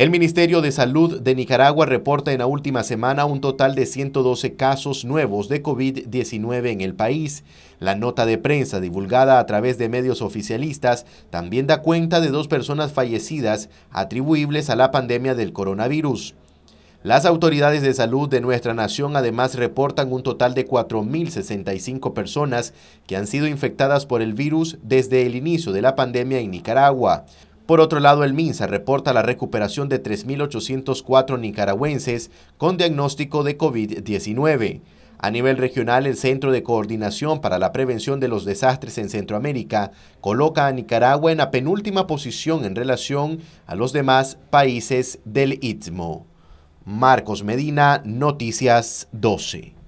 El Ministerio de Salud de Nicaragua reporta en la última semana un total de 112 casos nuevos de COVID-19 en el país. La nota de prensa divulgada a través de medios oficialistas también da cuenta de dos personas fallecidas atribuibles a la pandemia del coronavirus. Las autoridades de salud de nuestra nación además reportan un total de 4.065 personas que han sido infectadas por el virus desde el inicio de la pandemia en Nicaragua. Por otro lado, el MINSA reporta la recuperación de 3.804 nicaragüenses con diagnóstico de COVID-19. A nivel regional, el Centro de Coordinación para la Prevención de los Desastres en Centroamérica coloca a Nicaragua en la penúltima posición en relación a los demás países del Istmo. Marcos Medina, Noticias 12.